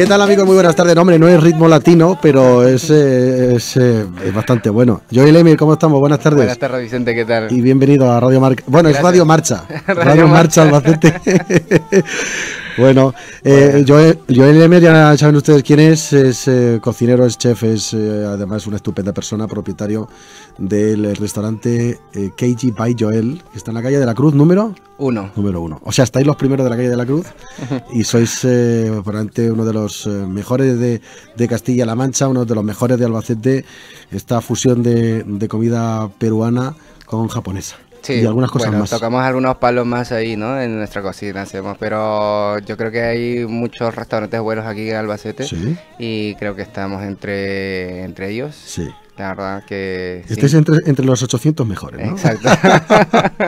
¿Qué tal amigos? Muy buenas tardes. No, hombre, no es ritmo latino, pero es, eh, eh, es, bastante bueno. Joel Lemir, ¿cómo estamos? Buenas tardes. Buenas tardes, Vicente, ¿qué tal? Y bienvenido a Radio Marca. Bueno, es Radio Marcha. Radio, Radio Marcha Albacete. Bueno, eh, Joel, Joel ya saben ustedes quién es, es eh, cocinero, es chef, es eh, además una estupenda persona, propietario del restaurante eh, KG by Joel, que está en la calle de la Cruz, número uno. Número uno. O sea, estáis los primeros de la calle de la Cruz y sois probablemente uno de los mejores de, Castilla-La Mancha, uno de los mejores de Albacete, esta fusión de comida peruana con japonesa y algunas cosas bueno, más. Tocamos algunos palos más ahí, ¿no? En nuestra cocina hacemos, pero yo creo que hay muchos restaurantes buenos aquí en Albacete sí. y creo que estamos entre, entre ellos. Sí. La verdad que... Estéis entre, entre, los 800 mejores, ¿no? Exacto.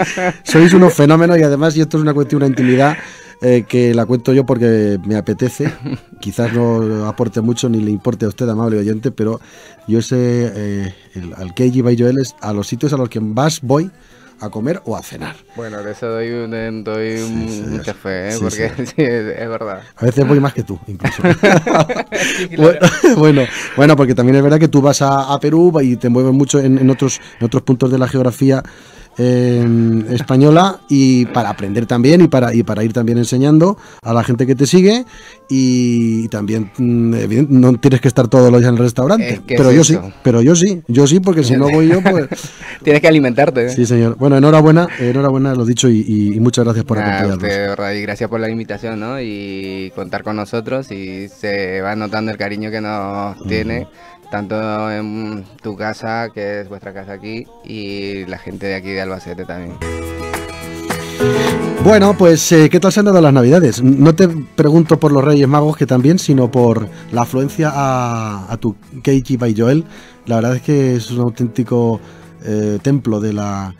Sois unos fenómenos y además, y esto es una cuestión, una intimidad eh, que la cuento yo porque me apetece. Quizás no aporte mucho ni le importe a usted, amable oyente, pero yo sé, eh, al que iba y yo él es a los sitios a los que vas, voy a comer o a cenar. Bueno, de eso doy un, doy porque es, verdad. A veces voy más que tú, incluso. bueno, bueno, porque también es verdad que tú vas a, Perú y te mueves mucho en, otros, en otros puntos de la geografía española y para aprender también y para, y para ir también enseñando a la gente que te sigue y también mm, no tienes que estar todos los días en el restaurante, pero yo sí, pero yo sí, yo sí porque si no voy yo pues... tienes que alimentarte. ¿eh? Sí señor, bueno enhorabuena, enhorabuena lo dicho y, muchas gracias por acompañarnos. gracias por la invitación ¿no? y contar con nosotros y se va notando el cariño que nos mm. tiene tanto en tu casa, que es vuestra casa aquí, y la gente de aquí de Albacete también. Bueno, pues eh, ¿qué tal se han dado las navidades? No te pregunto por los Reyes Magos, que también, sino por la afluencia a, tu Keiki by Joel. La verdad es que es un auténtico eh, templo de la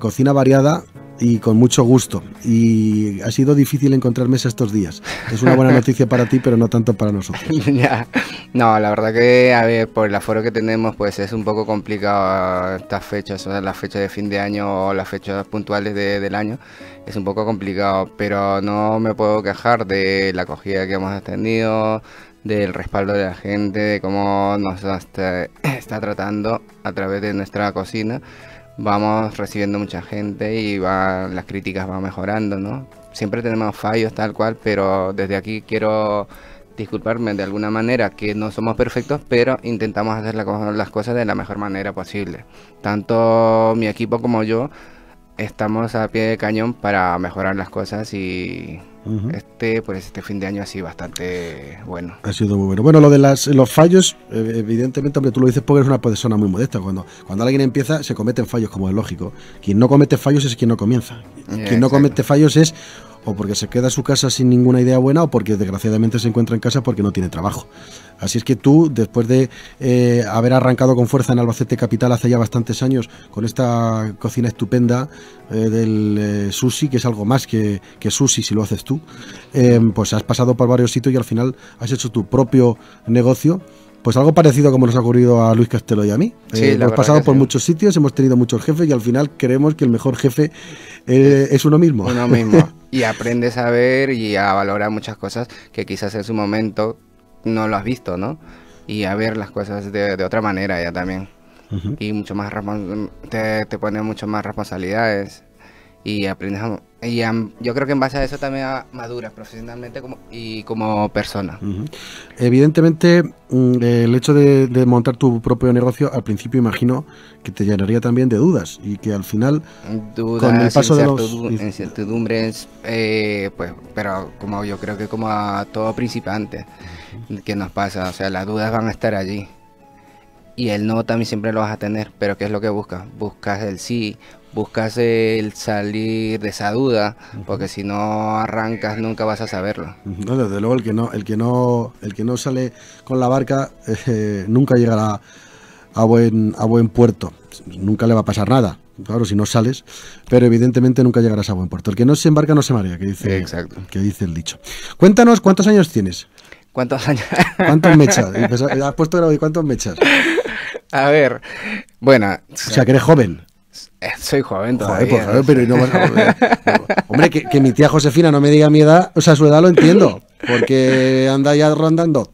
cocina variada y con mucho gusto. Y ha sido difícil encontrar mesa estos días. Es una buena noticia para ti, pero no tanto para nosotros. ya. No, la verdad que, a ver, por el aforo que tenemos, pues es un poco complicado estas fechas, o sea, las fechas de fin de año o las fechas puntuales del año. Es un poco complicado, pero no me puedo quejar de la acogida que hemos tenido, del respaldo de la gente, de cómo nos está, está tratando a través de nuestra cocina vamos recibiendo mucha gente y va, las críticas van mejorando, ¿no? Siempre tenemos fallos tal cual, pero desde aquí quiero disculparme de alguna manera que no somos perfectos, pero intentamos hacer las cosas de la mejor manera posible. Tanto mi equipo como yo estamos a pie de cañón para mejorar las cosas y este, pues este fin de año ha sido bastante bueno. Ha sido muy bueno. Bueno, lo de las, los fallos, eh, evidentemente, hombre, tú lo dices porque eres una persona muy modesta. Cuando, cuando alguien empieza, se cometen fallos, como es lógico. Quien no comete fallos es quien no comienza. Quien no comete fallos es o porque se queda en su casa sin ninguna idea buena o porque desgraciadamente se encuentra en casa porque no tiene trabajo. Así es que tú, después de eh, haber arrancado con fuerza en Albacete Capital hace ya bastantes años con esta cocina estupenda eh, del eh, sushi, que es algo más que, sushi si lo haces tú, pues has pasado por varios sitios y al final has hecho tu propio negocio pues algo parecido como nos ha ocurrido a Luis Castelo y a mí. Sí, hemos pasado por muchos sitios, hemos tenido muchos jefes y al final creemos que el mejor jefe es uno mismo. Uno mismo. y aprendes a ver y a valorar muchas cosas que quizás en su momento no lo has visto, ¿no? Y a ver las cosas de, otra manera ya también. Y mucho más te, te pone mucho más responsabilidades y aprendes y yo creo que en base a eso también maduras profesionalmente como, y como persona. Evidentemente, mm, el hecho de, montar tu propio negocio, al principio imagino que te llenaría también de dudas y que al final, con el paso de los... Incertidumbres, eh, pues, pero como yo creo que como a todo principiante que nos pasa, o sea, las dudas van a estar allí y el no también siempre lo vas a tener, pero ¿qué es lo que buscas? Buscas el sí, buscas el salir de esa duda, porque si no arrancas nunca vas a saberlo. desde luego el que no, el que no, el que no sale con la barca eh, nunca llegará a buen, a buen puerto, nunca le va a pasar nada. Claro, si no sales, pero evidentemente nunca llegarás a buen puerto. El que no se embarca no se marea, que dice, Que dice el dicho. Cuéntanos cuántos años tienes. ¿Cuántos años? ¿Cuántos mechas? Pues, eh, has puesto y cuántos mechas. A ver, bueno. O sea, que eres joven. Eh, soy joven todavía. Pues, joder, por Hombre, que, mi tía Josefina no me diga mi edad, o sea, su edad lo entiendo, porque anda ya rondando.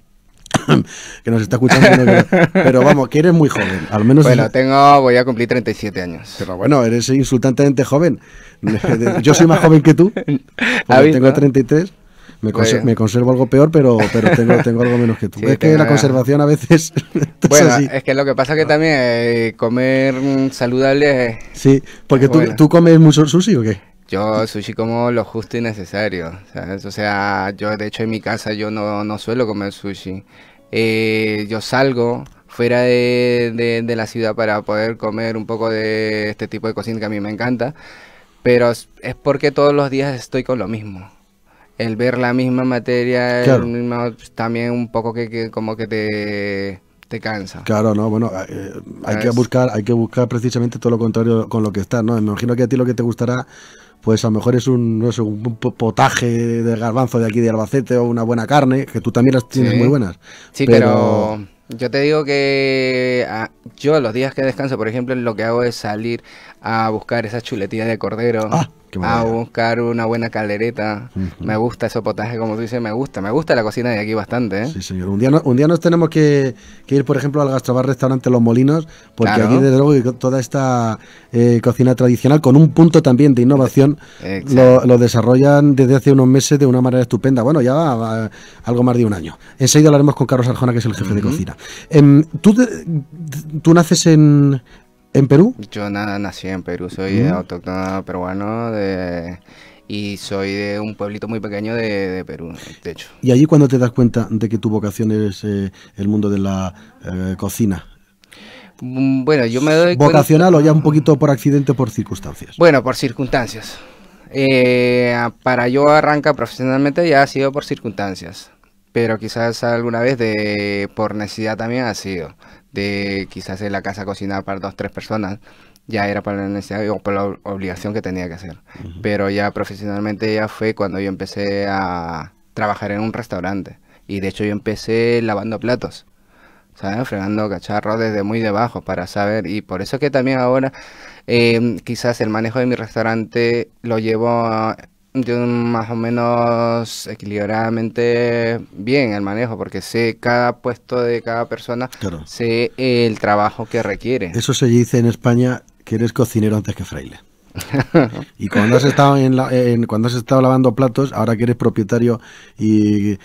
que nos está escuchando. pero vamos, que eres muy joven, al menos. Bueno, tengo, voy a cumplir 37 años. Pero bueno, eres insultantemente joven. Yo soy más joven que tú, porque tengo 33. Me, conservo algo peor, pero, tengo, algo menos que tú. es que la conservación a veces. bueno, es que lo que pasa que ah. también eh, comer saludable. Es... Sí, porque tú, comes mucho sushi o qué? Yo sushi como lo justo y necesario. O sea, yo de hecho en mi casa yo no, suelo comer sushi. Eh, yo salgo fuera de, de, la ciudad para poder comer un poco de este tipo de cocina que a mí me encanta. Pero es porque todos los días estoy con lo mismo el ver la misma materia, pues, también un poco que, como que te, cansa. Claro, no, bueno, eh, hay que buscar, hay que buscar precisamente todo lo contrario con lo que estás, ¿no? Me imagino que a ti lo que te gustará pues a lo mejor es un, un potaje de garbanzo de aquí de Albacete o una buena carne, que tú también las tienes muy buenas. Sí, pero... yo te digo que ah, yo los días que descanso, por ejemplo, lo que hago es salir a buscar esas chuletilla de cordero. Ah a buscar una buena caldereta. Me gusta eso potaje, como tú dices, me gusta. Me gusta la cocina de aquí bastante. ¿eh? Sí, señor. Un día, un día nos tenemos que, ir, por ejemplo, al gastrobar restaurante Los Molinos, porque aquí, desde luego, toda esta eh, cocina tradicional, con un punto también de innovación, lo, desarrollan desde hace unos meses de una manera estupenda. Bueno, ya algo más de un año. Enseguida hablaremos con Carlos Arjona, que es el jefe de cocina. Em, ¿tú, ¿Tú naces en, ¿En Perú? Yo nada, nací en Perú, soy mm. autóctono peruano y soy de un pueblito muy pequeño de, Perú, de hecho. ¿Y allí cuando te das cuenta de que tu vocación es eh, el mundo de la eh, cocina? Mm, bueno, yo me doy ¿Vocacional o ya un poquito por accidente, o por circunstancias? Bueno, por circunstancias. Eh, para yo arranca profesionalmente ya ha sido por circunstancias pero quizás alguna vez de por necesidad también ha sido, de quizás en la casa cocinar para dos, tres personas, ya era por la necesidad o por la obligación que tenía que hacer. Pero ya profesionalmente ya fue cuando yo empecé a trabajar en un restaurante. Y de hecho yo empecé lavando platos. ¿sabes? Fregando cacharros desde muy debajo para saber. Y por eso que también ahora eh, quizás el manejo de mi restaurante lo llevo a, de más o menos equilibradamente bien el manejo, porque sé cada puesto de cada persona, sé el trabajo que requiere. Eso se dice en España que eres cocinero antes que fraile. y cuando has estado en, cuando has estado lavando platos, ahora que eres propietario y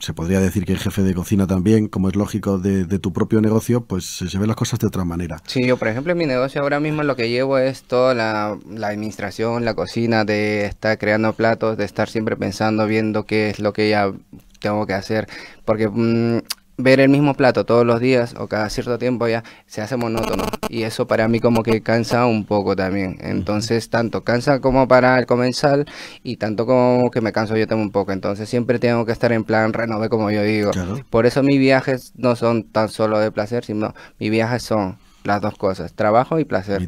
se podría decir que el jefe de cocina también, como es lógico, de, tu propio negocio, pues se ven las cosas de otra manera. Sí, yo por ejemplo en mi negocio ahora mismo lo que llevo es toda la, administración, la cocina, de estar creando platos, de estar siempre pensando, viendo qué es lo que ya tengo que hacer, porque mm, ver el mismo plato todos los días o cada cierto tiempo ya se hace monótono y eso para mí como que cansa un poco también. Entonces tanto cansa como para el comensal y tanto como que me canso yo también un poco. Entonces siempre tengo que estar en plan renove como yo digo. Por eso mis viajes no son tan solo de placer, sino mis viajes son las dos cosas, trabajo y placer.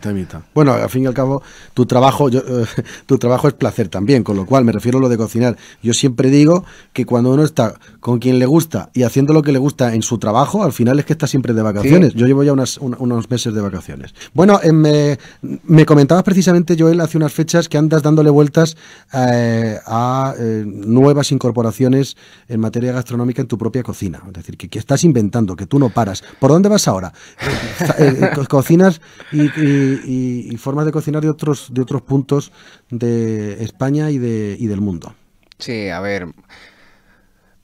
Bueno, al fin y al cabo, tu trabajo, tu trabajo es placer también, con lo cual me refiero a lo de cocinar. Yo siempre digo que cuando uno está con quien le gusta y haciendo lo que le gusta en su trabajo, al final es que está siempre de vacaciones. Yo llevo ya unos meses de vacaciones. Bueno, eh, me, me, comentabas precisamente, Joel, hace unas fechas que andas dándole vueltas eh, a eh, nuevas incorporaciones en materia gastronómica en tu propia cocina. Es decir, que, que estás inventando, que tú no paras. ¿Por dónde vas ahora? cocinas y, formas de cocinar de otros, de otros puntos de España y, de, y del mundo. Sí, a ver.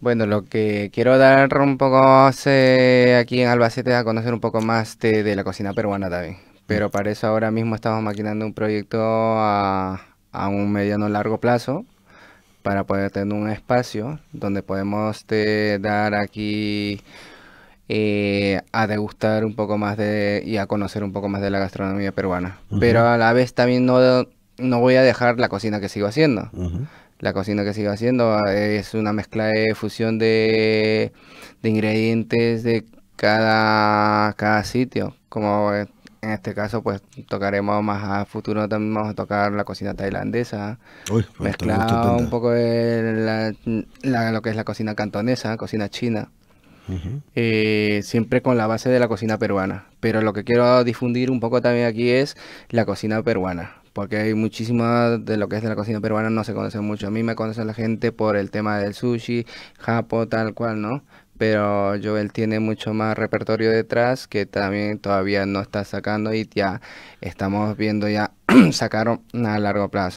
Bueno, lo que quiero dar un poco aquí en Albacete es a conocer un poco más de, la cocina peruana también. Pero para eso ahora mismo estamos maquinando un proyecto a, a un mediano largo plazo para poder tener un espacio donde podemos eh, dar aquí eh, a degustar un poco más de y a conocer un poco más de la gastronomía peruana. Pero a la vez también no, voy a dejar la cocina que sigo haciendo. La cocina que sigo haciendo ah, es una mezcla de fusión de, ingredientes de cada, cada sitio. Como en este caso, pues tocaremos más a futuro, también vamos a tocar la cocina tailandesa, pues, un poco de lo que es la cocina cantonesa, cocina china. Eh, siempre con la base de la cocina peruana. Pero lo que quiero difundir un poco también aquí es la cocina peruana, porque hay muchísimo de lo que es de la cocina peruana no se conoce mucho. A mí me conoce la gente por el tema del sushi, japo, tal cual, ¿no? Pero Joel tiene mucho más repertorio detrás que también todavía no está sacando y ya estamos viendo ya sacar a largo plazo.